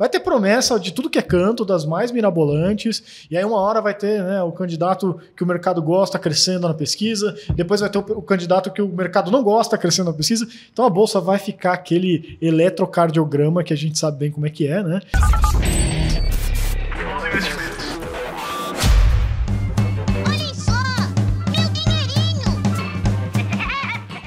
Vai ter promessa de tudo que é canto, das mais mirabolantes, e aí uma hora vai ter né, o candidato que o mercado gosta crescendo na pesquisa, depois vai ter o, o candidato que o mercado não gosta crescendo na pesquisa. Então a bolsa vai ficar aquele eletrocardiograma que a gente sabe bem como é que é, né?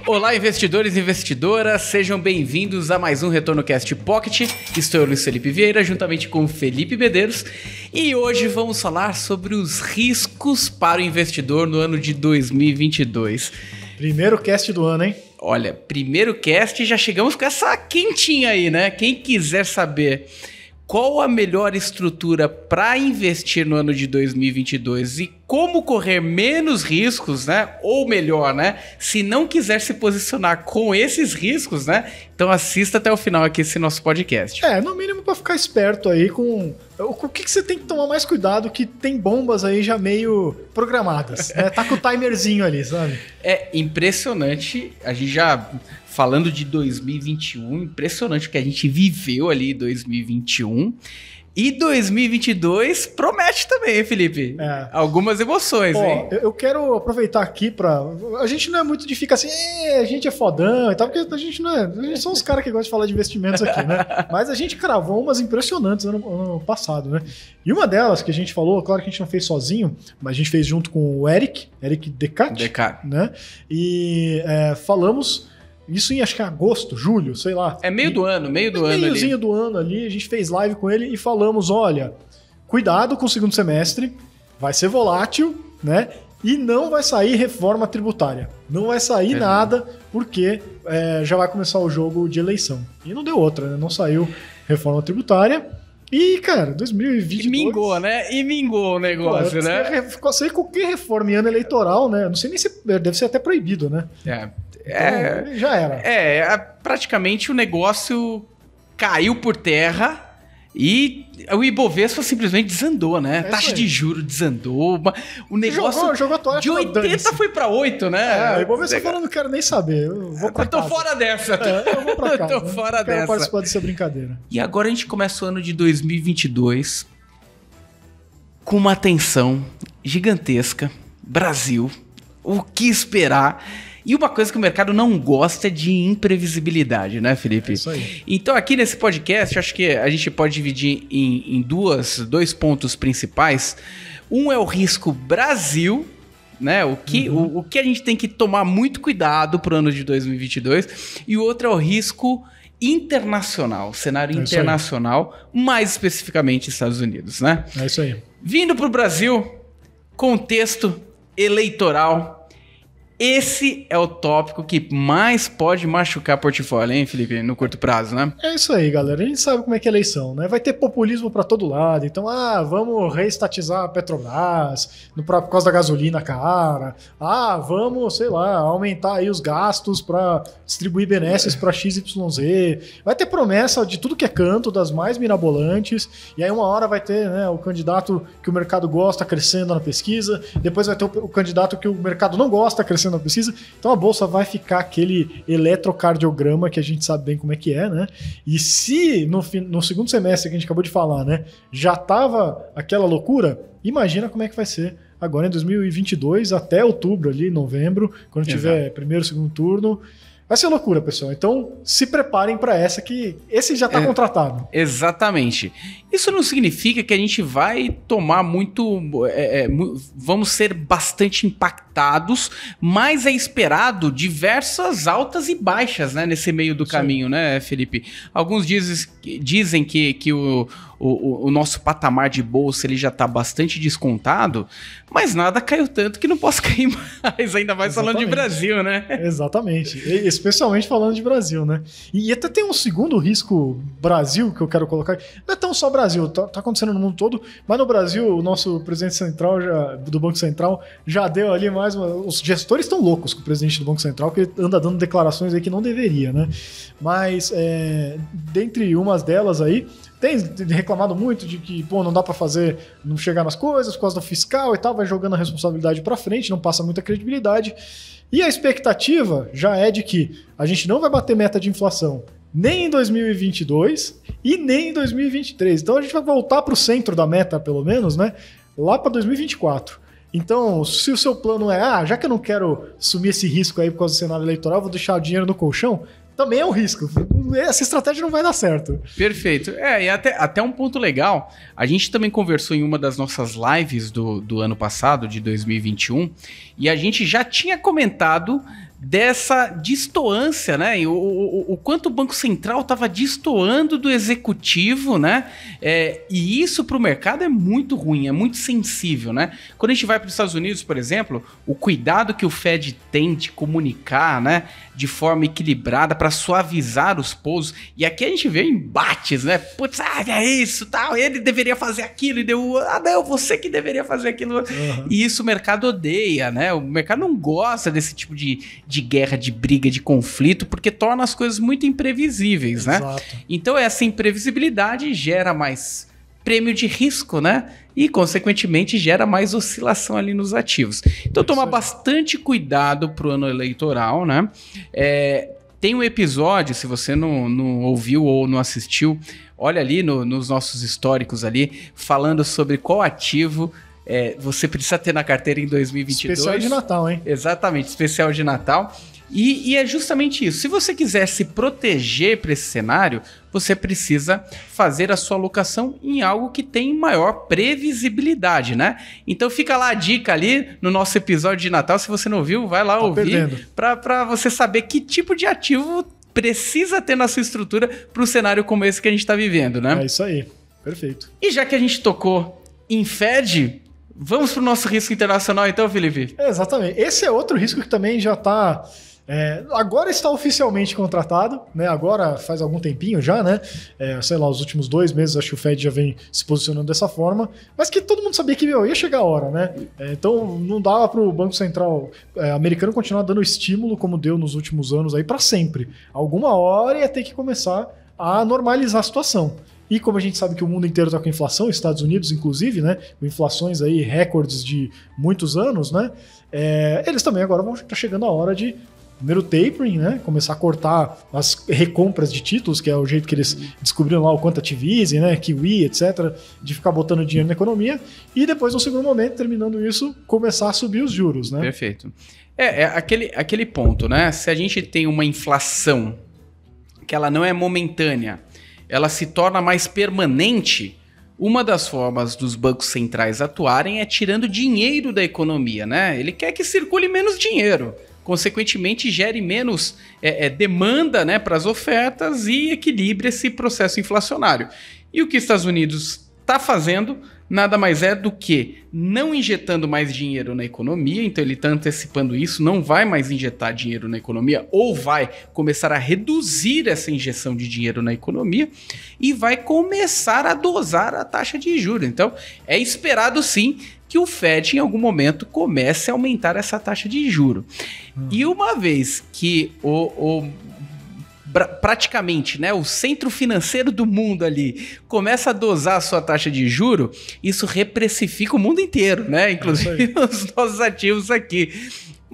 Olá, investidores e investidoras, sejam bem-vindos a mais um Retorno Cast Pocket. Estou eu, Luiz Felipe Vieira, juntamente com Felipe Bedeiros, e hoje vamos falar sobre os riscos para o investidor no ano de 2022. Primeiro cast do ano, hein? Olha, primeiro cast já chegamos com essa quentinha aí, né? Quem quiser saber qual a melhor estrutura para investir no ano de 2022 e como correr menos riscos, né? Ou melhor, né? Se não quiser se posicionar com esses riscos, né? Então assista até o final aqui esse nosso podcast. É, no mínimo para ficar esperto aí com o que, que, você tem que tomar mais cuidado que tem bombas aí já meio programadas. Né? Tá com o timerzinho ali, sabe? É impressionante. A gente já falando de 2021, impressionante o que a gente viveu ali em 2021. E 2022 promete também, Felipe. É. Algumas emoções, Ó, hein? Eu quero aproveitar aqui para A gente não é muito de ficar assim, a gente é fodão e tal, porque a gente não é. A gente são os caras que gostam de falar de investimentos aqui, né? Mas a gente cravou umas impressionantes ano, ano passado, né? E uma delas que a gente falou, claro que a gente não fez sozinho, mas a gente fez junto com o Eric, Eric Decat. Decat. Né? E é, falamos isso em acho que é agosto, julho, sei lá. É meio do ano, meio do é ano. Meiozinho do ano ali, a gente fez live com ele e falamos: olha, cuidado com o segundo semestre, vai ser volátil, né? E não vai sair reforma tributária. Não vai sair é. nada, porque é, já vai começar o jogo de eleição. E não deu outra, né? Não saiu reforma tributária. E, cara, 2020. E mingou, né? E mingou o negócio, Pô, né? É sem qualquer reforma em ano eleitoral, né? Não sei nem se. Deve ser até proibido, né? É. É, já era. É, praticamente o negócio caiu por terra. E o Ibovespa simplesmente desandou, né? É Taxa de juro desandou. O negócio. Jogou, jogou toalha, de 80 foi para 8, né? É, o Ibovespa tá falou, não quero nem saber. Eu, vou pra eu tô casa. fora dessa. É, eu vou pra casa. eu tô né? fora eu quero dessa. Quero participar dessa brincadeira. E agora a gente começa o ano de 2022 com uma tensão gigantesca. Brasil. O que esperar? E uma coisa que o mercado não gosta é de imprevisibilidade, né, Felipe? É isso aí. Então, aqui nesse podcast, acho que a gente pode dividir em, em duas, dois pontos principais. Um é o risco Brasil, né? O que, uhum. o, o, que a gente tem que tomar muito cuidado para o ano de 2022 e o outro é o risco internacional, cenário é internacional, mais especificamente Estados Unidos, né? É isso aí. Vindo para o Brasil, contexto eleitoral esse é o tópico que mais pode machucar portfólio, hein, Felipe, no curto prazo, né? É isso aí, galera. A gente sabe como é que é a eleição, né? Vai ter populismo para todo lado. Então, ah, vamos reestatizar a Petrobras no próprio causa da gasolina cara. Ah, vamos, sei lá, aumentar aí os gastos para distribuir benesses para XYZ. Vai ter promessa de tudo que é canto, das mais mirabolantes. E aí uma hora vai ter, né, o candidato que o mercado gosta crescendo na pesquisa, depois vai ter o, o candidato que o mercado não gosta crescendo não precisa. Então a bolsa vai ficar aquele eletrocardiograma que a gente sabe bem como é que é, né? E se no, no segundo semestre que a gente acabou de falar, né, já tava aquela loucura, imagina como é que vai ser agora em 2022 até outubro ali, novembro, quando Exato. tiver primeiro, segundo turno. Vai ser loucura, pessoal. Então, se preparem para essa que esse já está é, contratado. Exatamente. Isso não significa que a gente vai tomar muito, é, é, é vamos ser bastante impactados, mas é esperado diversas altas e baixas, né, nesse meio do Sim. caminho, né, Felipe? Alguns dizes, dizem que, que o o, o, nosso patamar de bolsa ele já está bastante descontado, mas nada caiu tanto que não posso cair mais, ainda mais Exatamente. falando de Brasil, né? Exatamente, especialmente falando de Brasil, né? E até tem um segundo risco Brasil que eu quero colocar. Não é tão só Brasil, tá, tá acontecendo no mundo todo, mas no Brasil o nosso presidente central já, do Banco Central já deu ali mais uma, os gestores estão loucos com o presidente do Banco Central que anda dando declarações aí que não deveria, né? Mas é, dentre umas delas aí tem reclamado muito de que, pô, não dá para fazer, não chegar nas coisas por causa do fiscal e tal, vai jogando a responsabilidade para frente, não passa muita credibilidade. E a expectativa já é de que a gente não vai bater meta de inflação nem em 2022 e nem em 2023. Então a gente vai voltar para o centro da meta, pelo menos, né? Lá para 2024. Então, se o seu plano é, ah, já que eu não quero assumir esse risco aí por causa do cenário eleitoral, vou deixar o dinheiro no colchão, também é um risco. Essa estratégia não vai dar certo. Perfeito. É, e até, até um ponto legal, a gente também conversou em uma das nossas lives do, do ano passado, de 2021, e a gente já tinha comentado dessa distoância, né? O, o, o quanto o Banco Central estava destoando do executivo, né? É, e isso para o mercado é muito ruim, é muito sensível, né? Quando a gente vai para os Estados Unidos, por exemplo, o cuidado que o Fed tem de comunicar, né? De forma equilibrada para suavizar os pousos. E aqui a gente vê embates, né? Putz, ah, é isso, tal. Ele deveria fazer aquilo e deu, ah, não, você que deveria fazer aquilo. Uhum. E isso o mercado odeia, né? O mercado não gosta desse tipo de de guerra, de briga, de conflito, porque torna as coisas muito imprevisíveis, né? Então essa imprevisibilidade gera mais prêmio de risco, né? E, consequentemente, gera mais oscilação ali nos ativos. Então, tomar bastante cuidado pro ano eleitoral, né? É, tem um episódio, se você não, não ouviu ou não assistiu, olha ali no, nos nossos históricos ali, falando sobre qual ativo é, você precisa ter na carteira em 2022. Especial de Natal, hein? Exatamente, especial de Natal. E, e é justamente isso. Se você quiser se proteger para esse cenário, você precisa fazer a sua alocação em algo que tem maior previsibilidade, né? Então fica lá a dica ali no nosso episódio de Natal. Se você não viu, vai lá Tô tá ouvir para você saber que tipo de ativo precisa ter na sua estrutura para um cenário como esse que a gente está vivendo, né? É isso aí. Perfeito. E já que a gente tocou em Fed, Vamos para o nosso risco internacional então, Felipe? É, exatamente. Esse é outro risco que também já está... É, agora está oficialmente contratado, né? Agora faz algum tempinho já, né? É, sei lá, os últimos dois meses, acho que o Fed já vem se posicionando dessa forma, mas que todo mundo sabia que meu, ia chegar a hora, né? É, então não dava para o Banco Central é, americano continuar dando estímulo como deu nos últimos anos aí para sempre. Alguma hora ia ter que começar a normalizar a situação. E como a gente sabe que o mundo inteiro está com inflação, Estados Unidos inclusive, né, inflações aí recordes de muitos anos, né, é, eles também agora vão estar tá chegando a hora de primeiro tapering, né? Começar a cortar as recompras de títulos, que é o jeito que eles descobriram lá o quantitative né? Kiwi, etc. De ficar botando dinheiro na economia. E depois, no segundo momento, terminando isso, começar a subir os juros, né? Perfeito. É, é aquele, aquele ponto, né? Se a gente tem uma inflação que ela não é momentânea, ela se torna mais permanente, uma das formas dos bancos centrais atuarem é tirando dinheiro da economia, né? Ele quer que circule menos dinheiro, consequentemente gere menos é, é, demanda né, para as ofertas e equilibre esse processo inflacionário. E o que os Estados Unidos está fazendo nada mais é do que não injetando mais dinheiro na economia, então ele está antecipando isso, não vai mais injetar dinheiro na economia, ou vai começar a reduzir essa injeção de dinheiro na economia e vai começar a dosar a taxa de juros. Então é esperado sim que o Fed em algum momento comece a aumentar essa taxa de juro. Hum. E uma vez que o, o praticamente, né, o centro financeiro do mundo ali, começa a dosar a sua taxa de juro, isso repressifica o mundo inteiro, né? Inclusive é os nossos ativos aqui.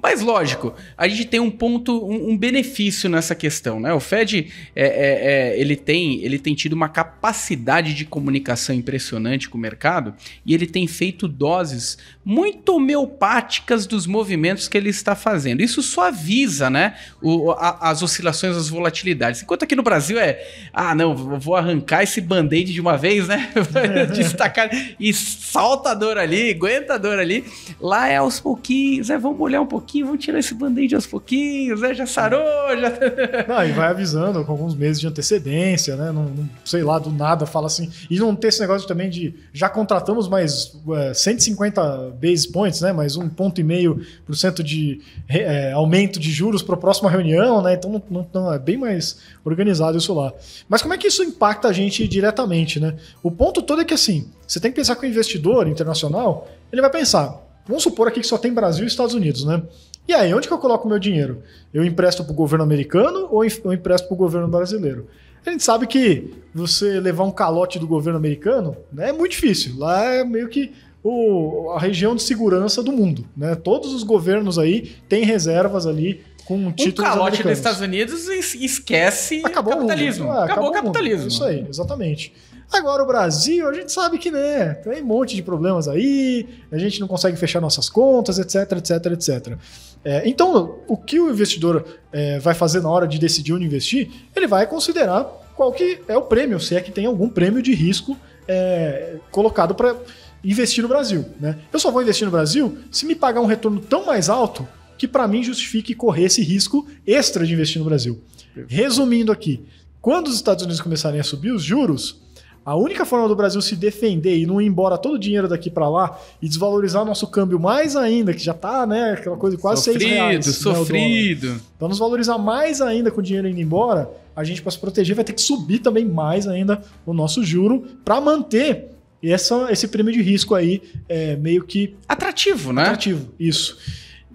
Mas lógico, a gente tem um ponto, um, um benefício nessa questão, né? O Fed é, é, é, ele tem ele tem tido uma capacidade de comunicação impressionante com o mercado e ele tem feito doses muito homeopáticas dos movimentos que ele está fazendo. Isso suaviza, né? O, a, as oscilações, as volatilidades. Enquanto aqui no Brasil é, ah, não, vou arrancar esse band-aid de uma vez, né? Destacar e salta a dor ali, aguenta a dor ali. Lá é aos pouquinhos, é, vamos olhar um pouquinho pouquinho, vamos tirar esse band-aid aos pouquinhos, né? Já sarou, já. Não, e vai avisando com alguns meses de antecedência, né? Não, não, sei lá, do nada fala assim. E não ter esse negócio também de já contratamos mais é, 150 base points, né? Mais um ponto e meio por cento de é, aumento de juros para a próxima reunião, né? Então não, não, é bem mais organizado isso lá. Mas como é que isso impacta a gente diretamente, né? O ponto todo é que assim, você tem que pensar que o investidor internacional ele vai pensar Vamos supor aqui que só tem Brasil e Estados Unidos, né? E aí, onde que eu coloco o meu dinheiro? Eu empresto para o governo americano ou eu empresto para o governo brasileiro? A gente sabe que você levar um calote do governo americano né, é muito difícil. Lá é meio que o, a região de segurança do mundo. Né? Todos os governos aí têm reservas ali com títulos Um calote dos Estados Unidos esquece acabou capitalismo. É, o mundo. É, acabou, acabou o capitalismo. Isso aí, exatamente. Agora, o Brasil, a gente sabe que, né, tem um monte de problemas aí, a gente não consegue fechar nossas contas, etc, etc, etc. É, então, o que o investidor é, vai fazer na hora de decidir onde investir, ele vai considerar qual que é o prêmio, se é que tem algum prêmio de risco é, colocado para investir no Brasil. Né? Eu só vou investir no Brasil se me pagar um retorno tão mais alto que para mim justifique correr esse risco extra de investir no Brasil. Resumindo aqui, quando os Estados Unidos começarem a subir os juros, a única forma do Brasil se defender e não ir embora todo o dinheiro daqui para lá e desvalorizar nosso câmbio mais ainda, que já tá, né, aquela coisa de quase sofrido, 6 reais. Né, sofrido, né, Então nos valorizar mais ainda com o dinheiro indo embora, a gente para se proteger vai ter que subir também mais ainda o nosso juro para manter essa, esse prêmio de risco aí é, meio que... Atrativo, né? Atrativo, isso.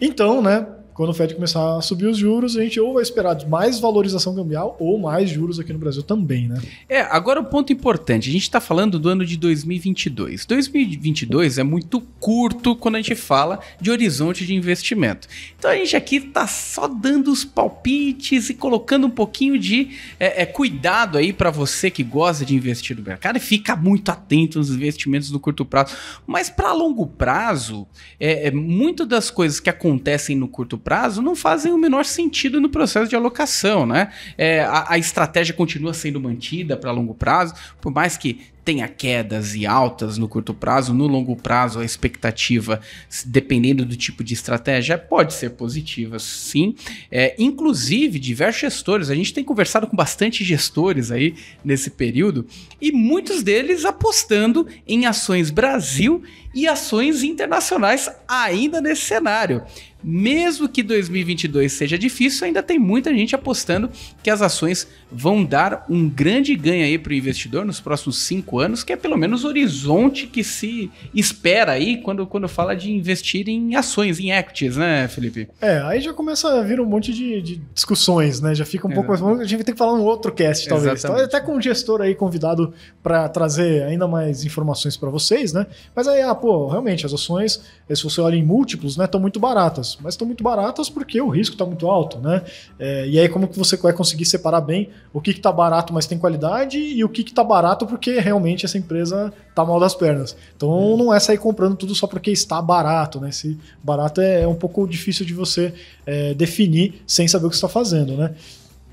Então, né, quando o Fed começar a subir os juros, a gente ou vai esperar mais valorização cambial ou mais juros aqui no Brasil também, né? É, agora o um ponto importante, a gente está falando do ano de 2022. 2022 é muito curto quando a gente fala de horizonte de investimento. Então a gente aqui está só dando os palpites e colocando um pouquinho de é, é, cuidado aí para você que gosta de investir no mercado e fica muito atento nos investimentos no curto prazo. Mas para longo prazo, é, é, muito das coisas que acontecem no curto prazo prazo não fazem o menor sentido no processo de alocação, né? É, a, a estratégia continua sendo mantida para longo prazo, por mais que tenha quedas e altas no curto prazo, no longo prazo a expectativa, dependendo do tipo de estratégia, pode ser positiva, sim. É, inclusive, diversos gestores, a gente tem conversado com bastante gestores aí nesse período, e muitos deles apostando em ações Brasil e ações internacionais ainda nesse cenário mesmo que 2022 seja difícil, ainda tem muita gente apostando que as ações vão dar um grande ganho aí para o investidor nos próximos cinco anos, que é pelo menos o horizonte que se espera aí quando, quando fala de investir em ações, em equities, né, Felipe? É, aí já começa a vir um monte de, de discussões, né? Já fica um Exatamente. pouco. A gente tem que falar um outro cast, talvez. Então, até com um gestor aí convidado para trazer ainda mais informações para vocês, né? Mas aí, ah, pô, realmente, as ações, se você olha em múltiplos, né, estão muito baratas mas estão muito baratas porque o risco está muito alto, né? É, e aí como que você vai conseguir separar bem o que está barato, mas tem qualidade, e o que está barato porque realmente essa empresa está mal das pernas. Então hum. não é sair comprando tudo só porque está barato, né? Se barato é, é um pouco difícil de você é, definir sem saber o que está fazendo, né?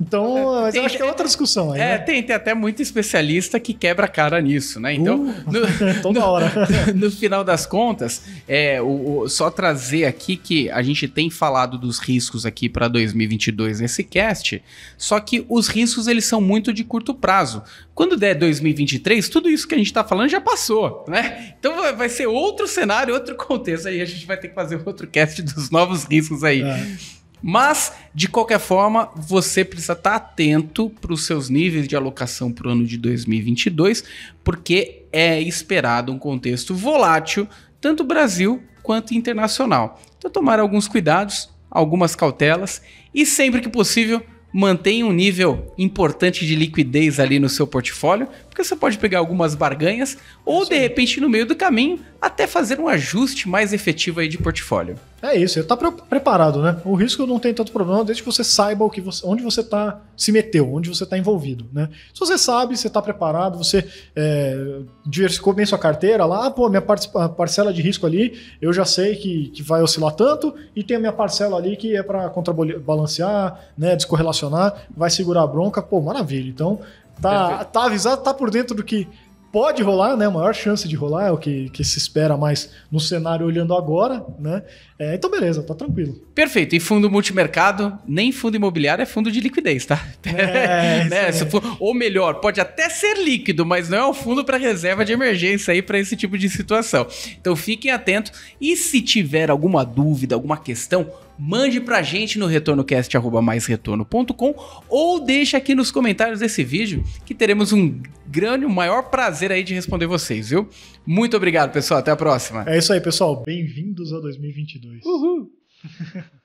Então, é, mas tem, eu acho que é outra discussão aí. É, né? tem, tem até muito especialista que quebra a cara nisso, né? Então, uh, no, toda no, hora. No, no, final das contas, é, o, o, só trazer aqui que a gente tem falado dos riscos aqui para 2022 nesse cast, só que os riscos eles são muito de curto prazo. Quando der 2023, tudo isso que a gente está falando já passou, né? Então vai, vai ser outro cenário, outro contexto aí, a gente vai ter que fazer outro cast dos novos riscos aí. É. Mas, de qualquer forma, você precisa estar atento para os seus níveis de alocação para o ano de 2022, porque é esperado um contexto volátil, tanto Brasil quanto internacional. Então, tomar alguns cuidados, algumas cautelas e, sempre que possível, mantenha um nível importante de liquidez ali no seu portfólio porque você pode pegar algumas barganhas ou, de repente, no meio do caminho, até fazer um ajuste mais efetivo aí de portfólio. É isso, está pre preparado, né? O risco não tem tanto problema desde que você saiba o que você, onde você está se meteu, onde você está envolvido, né? Se você sabe, você está preparado, você é, diversificou bem sua carteira lá, pô, minha par parcela de risco ali, eu já sei que, que vai oscilar tanto e tem a minha parcela ali que é para contrabalancear, né, descorrelacionar, vai segurar a bronca, pô, maravilha. Então, Tá, tá avisado, tá por dentro do que pode rolar, né? A maior chance de rolar é o que, que se espera mais no cenário olhando agora, né? É, então, beleza, tá tranquilo. Perfeito. E fundo multimercado, nem fundo imobiliário é fundo de liquidez, tá? É, né? é. Ou melhor, pode até ser líquido, mas não é um fundo para reserva de emergência aí para esse tipo de situação. Então, fiquem atentos. E se tiver alguma dúvida, alguma questão, mande pra gente no retornocast.com ou deixa aqui nos comentários desse vídeo que teremos um grande, o um maior prazer aí de responder vocês, viu? Muito obrigado, pessoal. Até a próxima. É isso aí, pessoal. Bem-vindos a 2022. Uhul!